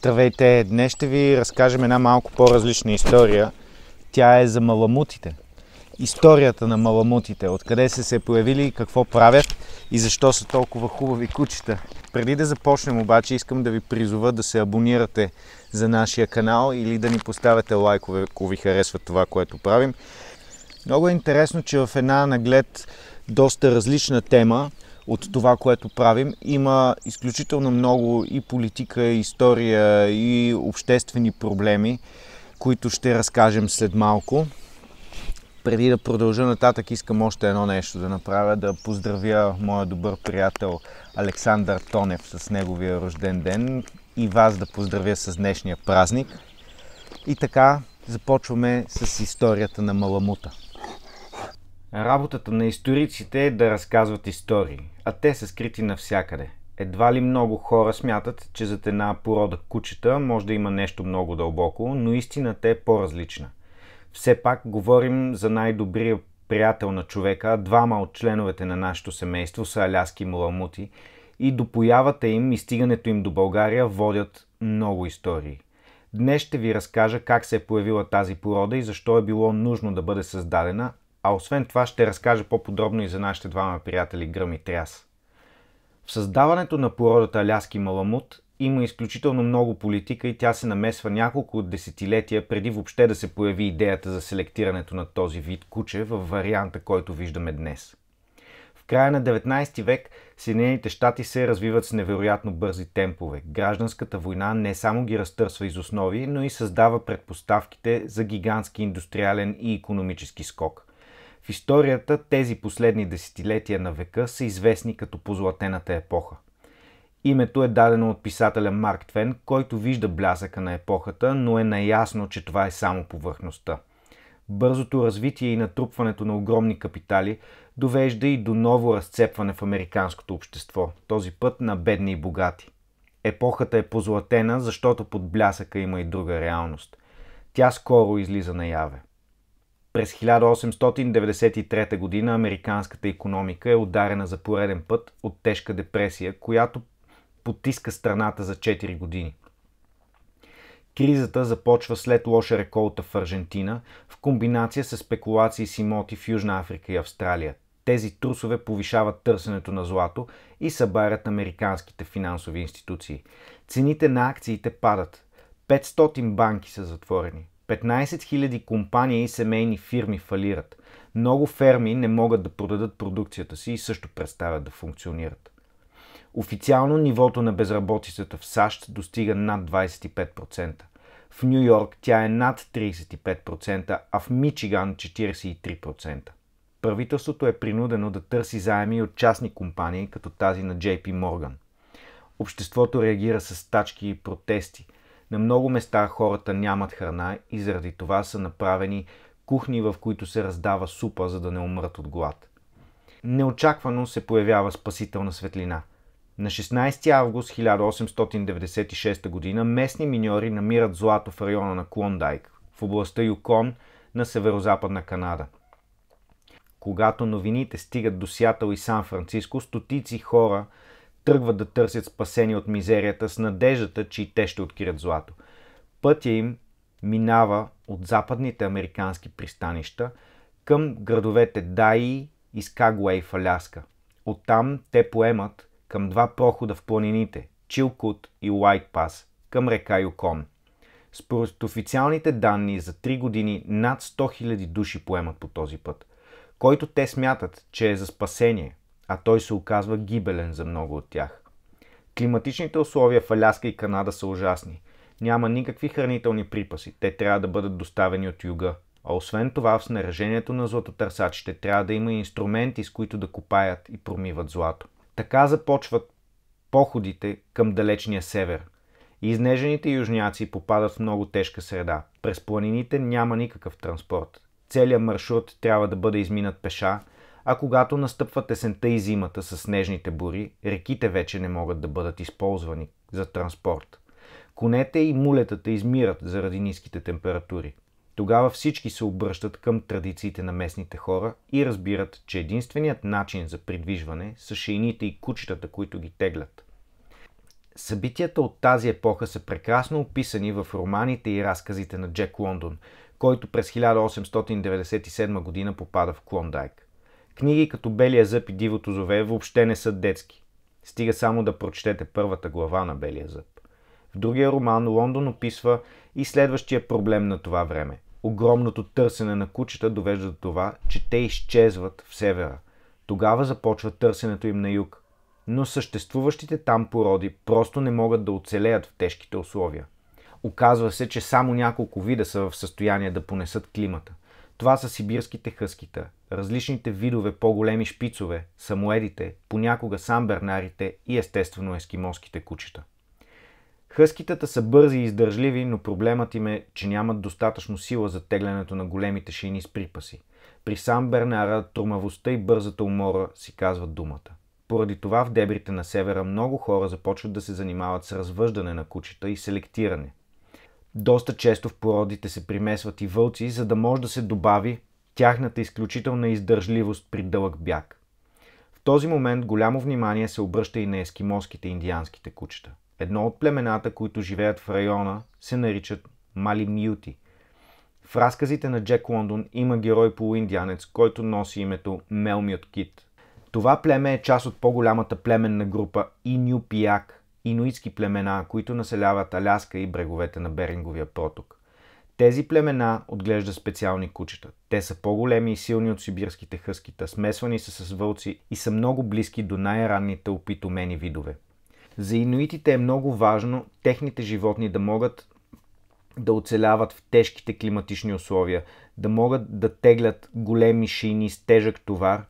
Здравейте! Днес ще ви разкажем една малко по-различна история. Тя е за маламутите. Историята на маламутите, откъде са се появили, какво правят и защо са толкова хубави кучета. Преди да започнем обаче, искам да ви призова да се абонирате за нашия канал или да ни поставяте лайкове, ако ви харесва това, което правим. Много е интересно, че в една наглед доста различна тема от това, което правим. Има изключително много и политика, и история, и обществени проблеми, които ще разкажем след малко. Преди да продължа нататък, искам още едно нещо да направя, да поздравя моя добър приятел Александър Тонев с неговия рожден ден и вас да поздравя с днешния празник. И така, започваме с историята на Маламута. Работата на историците е да разказват истории, а те са скрити навсякъде. Едва ли много хора смятат, че зад една порода кучета може да има нещо много дълбоко, но истината е по-различна. Все пак говорим за най-добрия приятел на човека, двама от членовете на нашето семейство са аляски муламути, и до появата им и стигането им до България водят много истории. Днес ще ви разкажа как се е появила тази порода и защо е било нужно да бъде създадена, а освен това ще разкажа по-подробно и за нашите двама приятели Гръм и Тряс. В създаването на породата Аляски Маламут има изключително много политика и тя се намесва няколко от десетилетия преди въобще да се появи идеята за селектирането на този вид куче в варианта, който виждаме днес. В края на 19 век Съединените щати се развиват с невероятно бързи темпове. Гражданската война не само ги разтърсва из основи, но и създава предпоставките за гигантски индустриален и економически скок – в историята тези последни десетилетия на века са известни като позлатената епоха. Името е дадено от писателя Марк Твен, който вижда блясъка на епохата, но е наясно, че това е само повърхността. Бързото развитие и натрупването на огромни капитали довежда и до ново разцепване в американското общество, този път на бедни и богати. Епохата е позлатена, защото под блясъка има и друга реалност. Тя скоро излиза наяве. През 1893 г. американската економика е ударена за пореден път от тежка депресия, която потиска страната за 4 години. Кризата започва след лоша реколта в Аржентина, в комбинация с спекулации с имоти в Южна Африка и Австралия. Тези трусове повишават търсенето на злато и събарят американските финансови институции. Цените на акциите падат. 500 банки са затворени. 15 000 компании и семейни фирми фалират. Много ферми не могат да продадат продукцията си и също представят да функционират. Официално нивото на безработицата в САЩ достига над 25%. В Нью Йорк тя е над 35%, а в Мичиган 43%. Правителството е принудено да търси заеми от частни компании, като тази на JP Morgan. Обществото реагира с тачки и протести. На много места хората нямат храна и заради това са направени кухни, в които се раздава супа, за да не умрат от глад. Неочаквано се появява спасителна светлина. На 16 август 1896 г. местни миньори намират злато в района на Клондайк, в областта Юкон на северо-западна Канада. Когато новините стигат до Сиатъл и Сан-Франциско, стотици хора – тръгват да търсят спасение от мизерията с надеждата, че и те ще открият злато. Пътя им минава от западните американски пристанища към градовете Даи и Скагуей в Аляска. Оттам те поемат към два прохода в планините – Чилкут и Уайт Пас към река Юкон. Според официалните данни за 3 години над 100 000 души поемат по този път, който те смятат, че е за спасение, а той се оказва гибелен за много от тях. Климатичните условия в Аляска и Канада са ужасни. Няма никакви хранителни припаси, те трябва да бъдат доставени от юга. А освен това в снаряжението на златотърсачите трябва да има инструменти, с които да копаят и промиват злато. Така започват походите към далечния север. Изнежените южняци попадат в много тежка среда. През планините няма никакъв транспорт. Целият маршрут трябва да бъде изминат пеша, а когато настъпват есента и зимата с снежните бури, реките вече не могат да бъдат използвани за транспорт. Конете и мулетата измират заради ниските температури. Тогава всички се обръщат към традициите на местните хора и разбират, че единственият начин за придвижване са шейните и кучетата, които ги теглят. Събитията от тази епоха са прекрасно описани в романите и разказите на Джек Лондон, който през 1897 година попада в Клондайк. Книги като Белия зъб и Дивото зове въобще не са детски. Стига само да прочетете първата глава на Белия зъб. В другия роман Лондон описва и следващия проблем на това време. Огромното търсене на кучета довежда до това, че те изчезват в севера. Тогава започва търсенето им на юг. Но съществуващите там породи просто не могат да оцелеят в тежките условия. Оказва се, че само няколко вида са в състояние да понесат климата. Това са сибирските хъскита, различните видове по-големи шпицове, самоедите, понякога самбернарите и естествено ескимоските кучета. Хъскитата са бързи и издържливи, но проблемът им е, че нямат достатъчно сила за теглянето на големите шини с припаси. При сам Бернара трумавостта и бързата умора си казват думата. Поради това в дебрите на севера много хора започват да се занимават с развъждане на кучета и селектиране. Доста често в породите се примесват и вълци, за да може да се добави тяхната изключителна издържливост при дълъг бяг. В този момент голямо внимание се обръща и на ескимоските индианските кучета. Едно от племената, които живеят в района, се наричат Мали Мюти. В разказите на Джек Лондон има герой полуиндианец, който носи името Мелмиот Кит. Това племе е част от по-голямата племенна група Инюпиак, инуитски племена, които населяват Аляска и бреговете на Беринговия проток. Тези племена отглеждат специални кучета. Те са по-големи и силни от сибирските хъскита, смесвани са с вълци и са много близки до най-ранните опитомени видове. За инуитите е много важно техните животни да могат да оцеляват в тежките климатични условия, да могат да теглят големи шини с тежък товар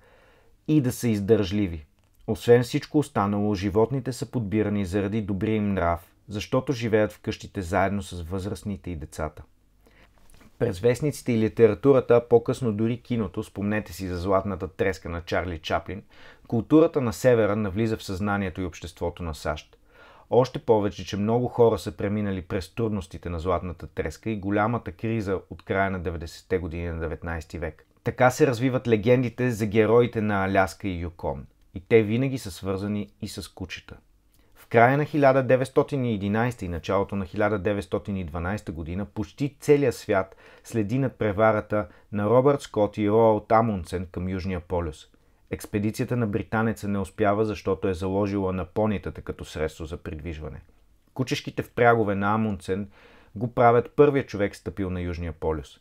и да са издържливи. Освен всичко останало, животните са подбирани заради добрия им нрав, защото живеят в къщите заедно с възрастните и децата. През вестниците и литературата, по-късно дори киното, спомнете си за златната треска на Чарли Чаплин, културата на Севера навлиза в съзнанието и обществото на САЩ. Още повече, че много хора са преминали през трудностите на златната треска и голямата криза от края на 90-те години на 19 век. Така се развиват легендите за героите на Аляска и Юкон – и те винаги са свързани и с кучета. В края на 1911 и началото на 1912 година почти целият свят следи над преварата на Робърт Скот и Роалд Амундсен към Южния полюс. Експедицията на британеца не успява, защото е заложила на понитата като средство за придвижване. Кучешките впрягове на Амундсен го правят първият човек стъпил на Южния полюс.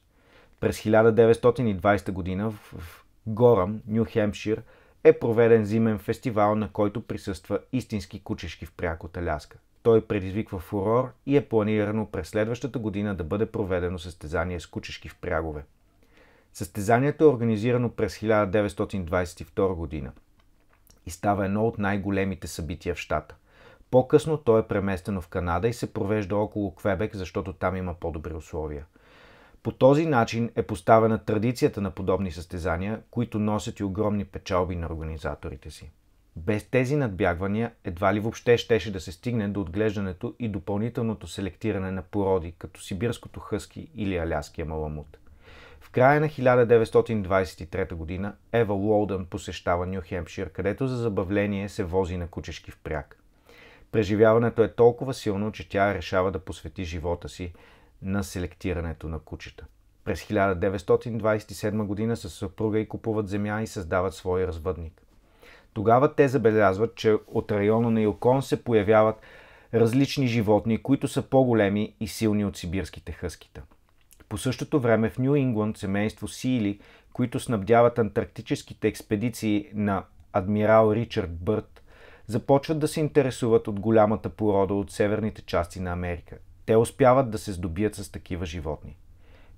През 1920 година в Горам, Нью Хемшир, е проведен зимен фестивал, на който присъства истински кучешки в пряко Аляска. Той предизвиква фурор и е планирано през следващата година да бъде проведено състезание с кучешки впрягове. Състезанието е организирано през 1922 година и става едно от най-големите събития в щата. По-късно то е преместено в Канада и се провежда около Квебек, защото там има по-добри условия – по този начин е поставена традицията на подобни състезания, които носят и огромни печалби на организаторите си. Без тези надбягвания едва ли въобще щеше да се стигне до отглеждането и допълнителното селектиране на породи, като сибирското хъски или аляския маламут. В края на 1923 г. Ева Уолдън посещава Нью Хемпшир, където за забавление се вози на кучешки впряг. Преживяването е толкова силно, че тя решава да посвети живота си на селектирането на кучета. През 1927 година със съпруга и купуват земя и създават свой развъдник. Тогава те забелязват, че от района на Юкон се появяват различни животни, които са по-големи и силни от сибирските хъскита. По същото време в Нью Ингланд семейство Сили, които снабдяват антарктическите експедиции на адмирал Ричард Бърт, започват да се интересуват от голямата порода от северните части на Америка те успяват да се здобият с такива животни.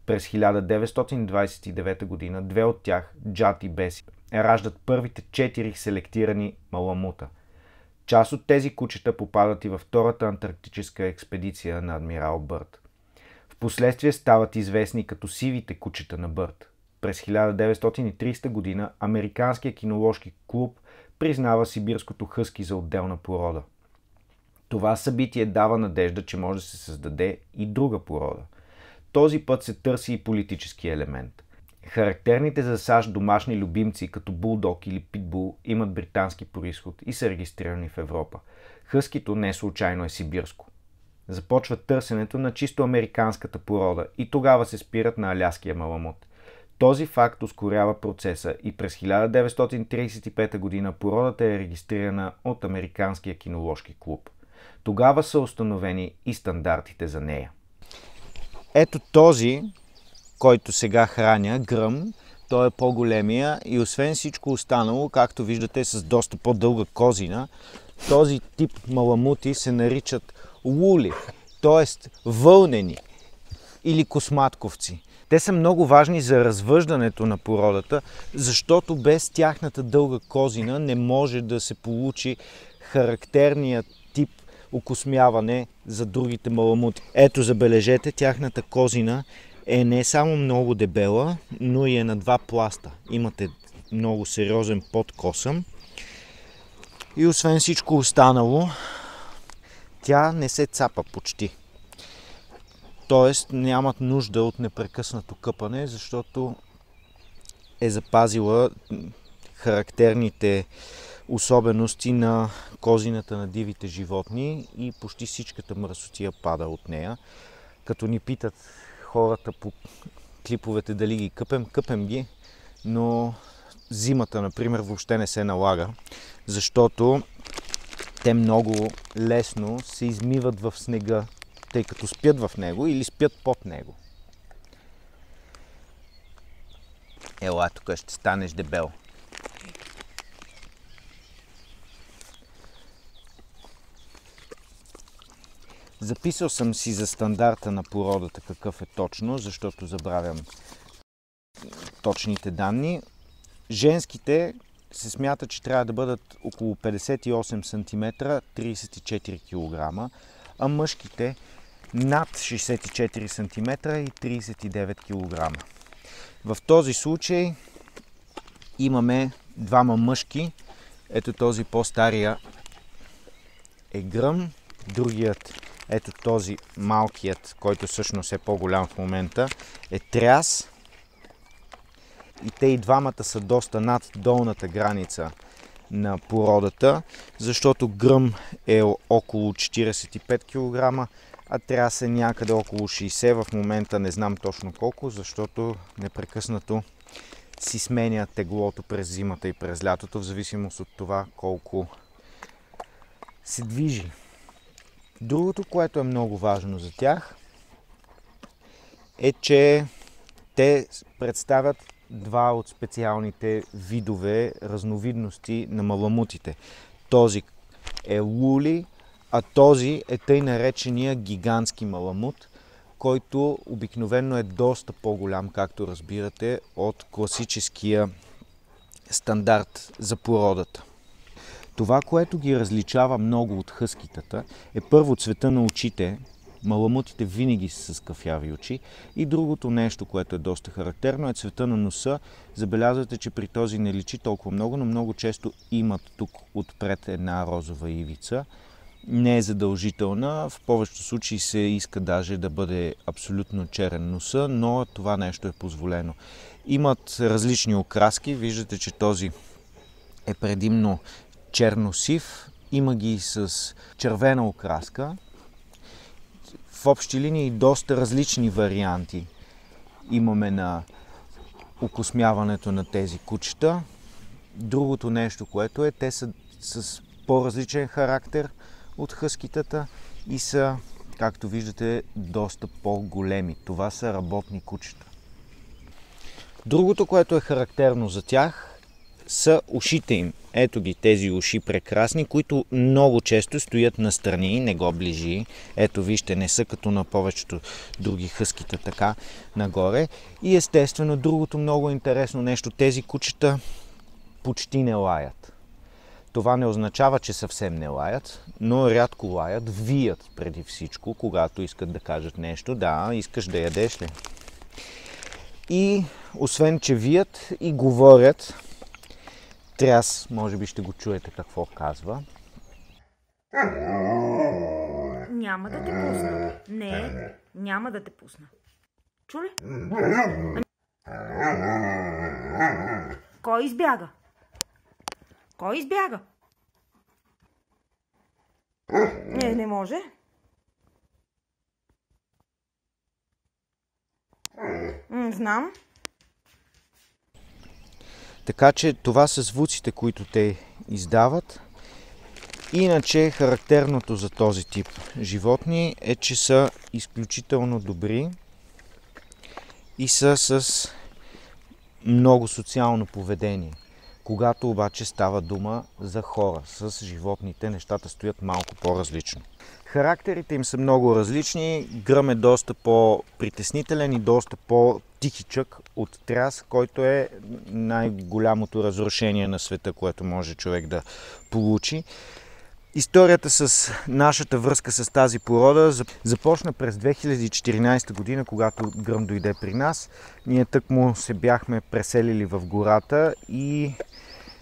През 1929 г. две от тях, Джат и Беси, раждат първите четири селектирани маламута. Част от тези кучета попадат и във втората антарктическа експедиция на адмирал Бърт. Впоследствие стават известни като сивите кучета на Бърт. През 1930 г. Американския киноложки клуб признава сибирското хъски за отделна порода. Това събитие дава надежда, че може да се създаде и друга порода. Този път се търси и политически елемент. Характерните за САЩ домашни любимци, като булдог или питбул, имат британски происход и са регистрирани в Европа. Хъскито не случайно е сибирско. Започва търсенето на чисто американската порода и тогава се спират на аляския маламут. Този факт ускорява процеса и през 1935 г. породата е регистрирана от Американския киноложки клуб – тогава са установени и стандартите за нея. Ето този, който сега храня, гръм, той е по-големия и освен всичко останало, както виждате, с доста по-дълга козина, този тип маламути се наричат лули, т.е. вълнени или косматковци. Те са много важни за развъждането на породата, защото без тяхната дълга козина не може да се получи характерният окосмяване за другите маламути. Ето забележете, тяхната козина е не само много дебела, но и е на два пласта. Имате много сериозен подкосъм. И освен всичко останало, тя не се цапа почти. Тоест нямат нужда от непрекъснато къпане, защото е запазила характерните особености на козината на дивите животни и почти всичката мръсотия пада от нея. Като ни питат хората по клиповете дали ги къпем, къпем ги, но зимата, например, въобще не се налага, защото те много лесно се измиват в снега, тъй като спят в него или спят под него. Ела, тук ще станеш дебел. Записал съм си за стандарта на породата какъв е точно, защото забравям точните данни. Женските се смята, че трябва да бъдат около 58 см, 34 кг, а мъжките над 64 см и 39 кг. В този случай имаме двама мъжки. Ето този по-стария е гръм, другият ето този малкият, който всъщност е по-голям в момента, е тряс. И те и двамата са доста над долната граница на породата, защото гръм е около 45 кг, а тряс е някъде около 60 в момента, не знам точно колко, защото непрекъснато си сменя теглото през зимата и през лятото, в зависимост от това колко се движи. Другото, което е много важно за тях, е, че те представят два от специалните видове, разновидности на маламутите. Този е лули, а този е тъй наречения гигантски маламут, който обикновено е доста по-голям, както разбирате, от класическия стандарт за породата. Това, което ги различава много от хъскитата, е първо цвета на очите. Маламутите винаги са с кафяви очи. И другото нещо, което е доста характерно, е цвета на носа. Забелязвате, че при този не личи толкова много, но много често имат тук отпред една розова ивица. Не е задължителна. В повечето случаи се иска даже да бъде абсолютно черен носа, но това нещо е позволено. Имат различни окраски. Виждате, че този е предимно черносив, има ги с червена окраска. В общи линии доста различни варианти имаме на окосмяването на тези кучета. Другото нещо, което е, те са с по-различен характер от хъскитата и са, както виждате, доста по-големи. Това са работни кучета. Другото, което е характерно за тях, са ушите им. Ето ги тези уши прекрасни, които много често стоят настрани, не го ближи. Ето вижте, не са като на повечето други хъските така нагоре. И естествено, другото много интересно нещо, тези кучета почти не лаят. Това не означава, че съвсем не лаят, но рядко лаят, вият преди всичко, когато искат да кажат нещо. Да, искаш да ядеш ли? И освен, че вият и говорят, Тряс, може би ще го чуете какво казва. Няма да те пусна. Не, няма да те пусна. Чули? Кой избяга? Кой избяга? Не, не може. Знам. знам. Така че това са звуците, които те издават. Иначе характерното за този тип животни е, че са изключително добри и са с много социално поведение. Когато обаче става дума за хора, с животните нещата стоят малко по-различно. Характерите им са много различни. Гръм е доста по-притеснителен и доста по-тихичък от тряс, който е най-голямото разрушение на света, което може човек да получи. Историята с нашата връзка с тази порода започна през 2014 година, когато гръм дойде при нас. Ние тъкмо се бяхме преселили в гората и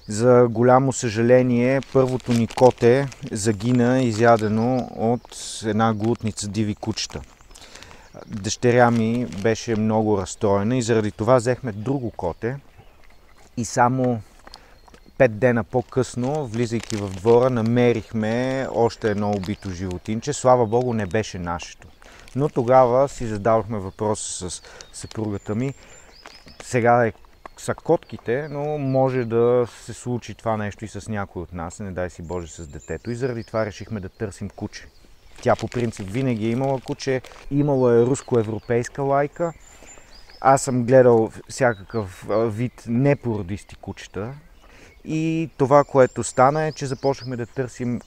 за голямо съжаление първото ни коте загина изядено от една глутница диви кучета. Дъщеря ми беше много разстроена и заради това взехме друго коте и само пет дена по-късно, влизайки в двора, намерихме още едно убито животинче. Слава Богу, не беше нашето. Но тогава си задавахме въпроса с съпругата ми. Сега е са котките, но може да се случи това нещо и с някой от нас, не дай си Боже, с детето. И заради това решихме да търсим куче. Тя по принцип винаги е имала куче. Имала е руско-европейска лайка. Аз съм гледал всякакъв вид непородисти кучета. И това, което стана е, че започнахме да търсим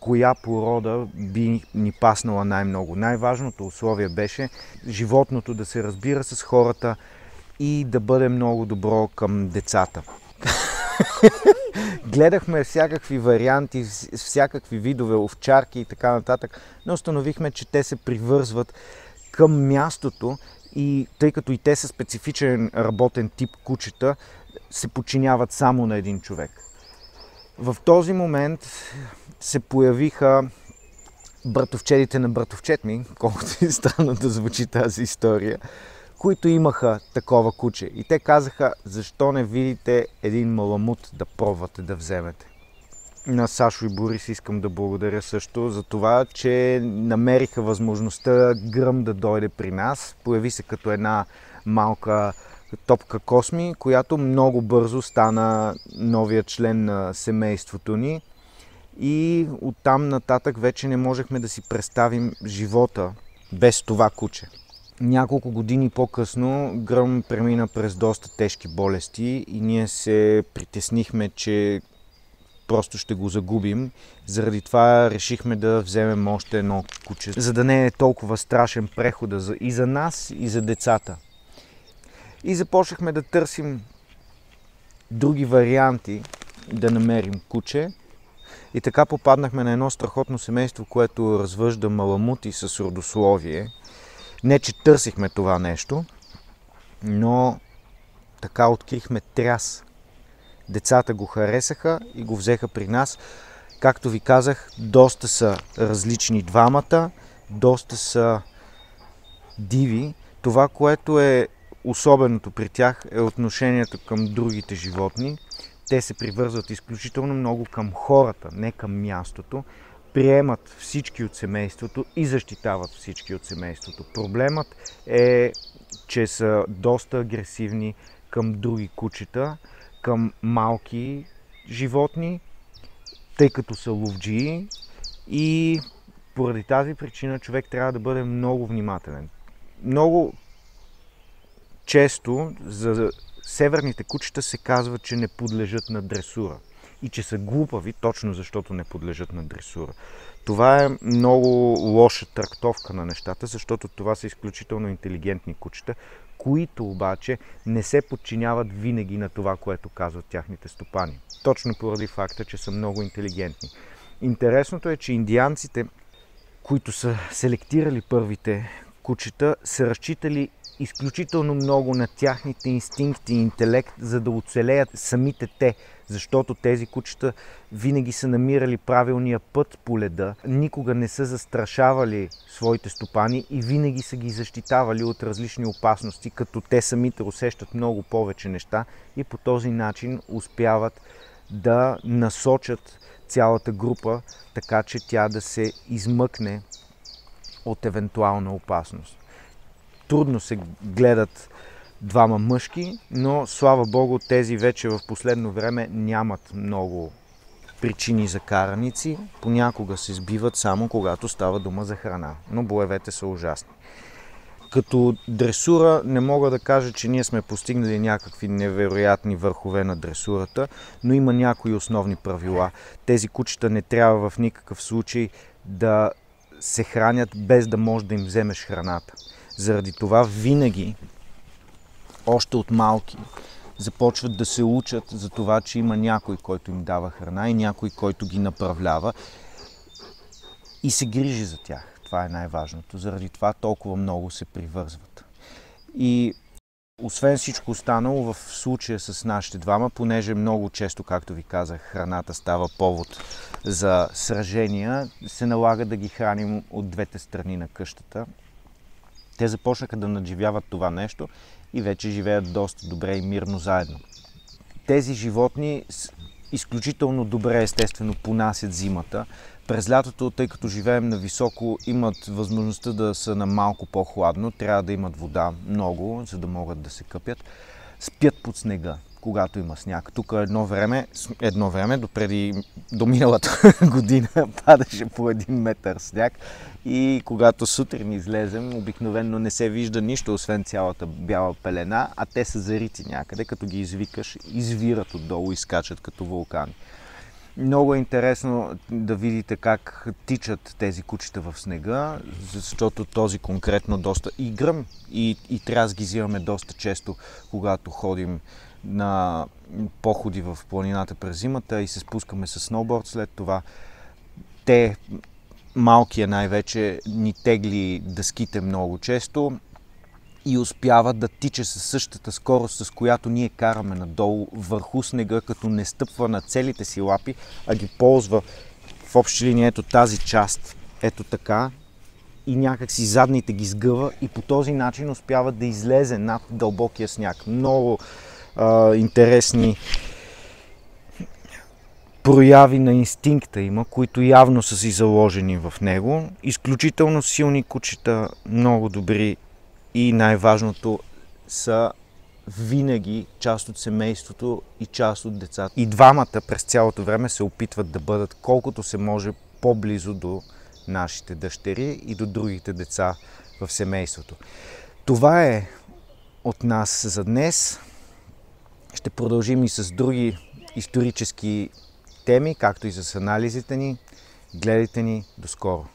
коя порода би ни паснала най-много. Най-важното условие беше животното да се разбира с хората и да бъде много добро към децата. Гледахме всякакви варианти, всякакви видове овчарки и така нататък, но установихме, че те се привързват към мястото и тъй като и те са специфичен работен тип кучета, се подчиняват само на един човек. В този момент се появиха братовчедите на братовчет ми, колкото и странно да звучи тази история които имаха такова куче. И те казаха, защо не видите един маламут да пробвате да вземете. На Сашо и Борис искам да благодаря също за това, че намериха възможността гръм да дойде при нас. Появи се като една малка топка Косми, която много бързо стана новия член на семейството ни. И оттам нататък вече не можехме да си представим живота без това куче. Няколко години по-късно Гръм премина през доста тежки болести и ние се притеснихме, че просто ще го загубим. Заради това решихме да вземем още едно куче, за да не е толкова страшен прехода и за нас, и за децата. И започнахме да търсим други варианти да намерим куче. И така попаднахме на едно страхотно семейство, което развъжда маламути с родословие – не, че търсихме това нещо, но така открихме тряс. Децата го харесаха и го взеха при нас. Както ви казах, доста са различни двамата, доста са диви. Това, което е особеното при тях е отношението към другите животни. Те се привързват изключително много към хората, не към мястото приемат всички от семейството и защитават всички от семейството. Проблемът е, че са доста агресивни към други кучета, към малки животни, тъй като са ловджи и поради тази причина човек трябва да бъде много внимателен. Много често за северните кучета се казва, че не подлежат на дресура и че са глупави, точно защото не подлежат на дресура. Това е много лоша трактовка на нещата, защото това са изключително интелигентни кучета, които обаче не се подчиняват винаги на това, което казват тяхните стопани. Точно поради факта, че са много интелигентни. Интересното е, че индианците, които са селектирали първите кучета, са разчитали изключително много на тяхните инстинкти и интелект, за да оцелеят самите те, защото тези кучета винаги са намирали правилния път по леда, никога не са застрашавали своите стопани и винаги са ги защитавали от различни опасности, като те самите усещат много повече неща и по този начин успяват да насочат цялата група, така че тя да се измъкне от евентуална опасност трудно се гледат двама мъжки, но слава богу, тези вече в последно време нямат много причини за караници. Понякога се сбиват само когато става дума за храна, но боевете са ужасни. Като дресура не мога да кажа, че ние сме постигнали някакви невероятни върхове на дресурата, но има някои основни правила. Тези кучета не трябва в никакъв случай да се хранят без да можеш да им вземеш храната. Заради това винаги, още от малки, започват да се учат за това, че има някой, който им дава храна и някой, който ги направлява и се грижи за тях. Това е най-важното. Заради това толкова много се привързват. И освен всичко останало, в случая с нашите двама, понеже много често, както ви казах, храната става повод за сражения, се налага да ги храним от двете страни на къщата. Те започнаха да надживяват това нещо и вече живеят доста добре и мирно заедно. Тези животни изключително добре, естествено, понасят зимата. През лятото, тъй като живеем на високо, имат възможността да са на малко по-хладно. Трябва да имат вода много, за да могат да се къпят. Спят под снега когато има сняг. Тук едно време, едно време до, преди, до миналата година падаше по един метър сняг и когато сутрин излезем, обикновенно не се вижда нищо, освен цялата бяла пелена, а те са зарити някъде, като ги извикаш, извират отдолу и скачат като вулкани. Много е интересно да видите как тичат тези кучета в снега, защото този конкретно доста и гръм и, и трябва да ги взимаме доста често, когато ходим на походи в планината през зимата и се спускаме с сноуборд след това. Те, малкия най-вече, ни тегли дъските много често и успява да тича със същата скорост, с която ние караме надолу върху снега, като не стъпва на целите си лапи, а ги ползва в общи линии ето тази част, ето така, и някак си задните ги сгъва и по този начин успява да излезе над дълбокия сняг. Много а, интересни прояви на инстинкта има, които явно са си заложени в него. Изключително силни кучета, много добри и най-важното са винаги част от семейството и част от децата. И двамата през цялото време се опитват да бъдат колкото се може по-близо до нашите дъщери и до другите деца в семейството. Това е от нас за днес. Ще продължим и с други исторически теми, както и с анализите ни. Гледайте ни. До скоро!